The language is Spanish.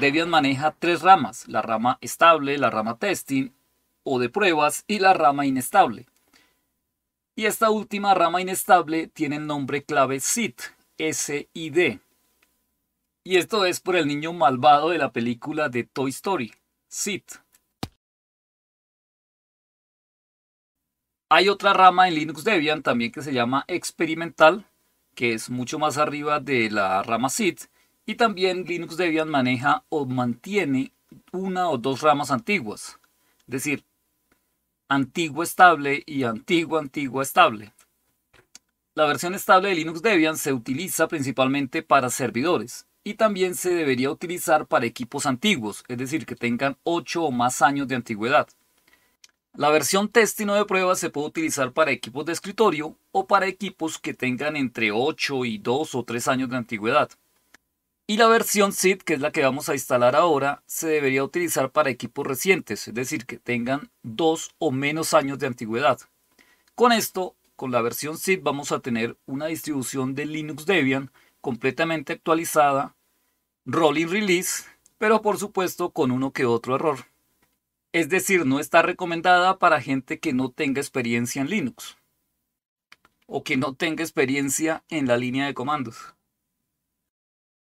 Debian maneja tres ramas, la rama estable, la rama testing o de pruebas y la rama inestable. Y esta última rama inestable tiene el nombre clave SID, S-I-D. Y esto es por el niño malvado de la película de Toy Story, SID. Hay otra rama en Linux Debian también que se llama experimental, que es mucho más arriba de la rama SID y también Linux Debian maneja o mantiene una o dos ramas antiguas. Es decir, antiguo estable y antiguo antiguo estable. La versión estable de Linux Debian se utiliza principalmente para servidores y también se debería utilizar para equipos antiguos, es decir, que tengan 8 o más años de antigüedad. La versión test y no de prueba se puede utilizar para equipos de escritorio o para equipos que tengan entre 8 y 2 o 3 años de antigüedad. Y la versión SID, que es la que vamos a instalar ahora, se debería utilizar para equipos recientes, es decir, que tengan dos o menos años de antigüedad. Con esto, con la versión SID vamos a tener una distribución de Linux Debian completamente actualizada, rolling release, pero por supuesto con uno que otro error. Es decir, no está recomendada para gente que no tenga experiencia en Linux o que no tenga experiencia en la línea de comandos.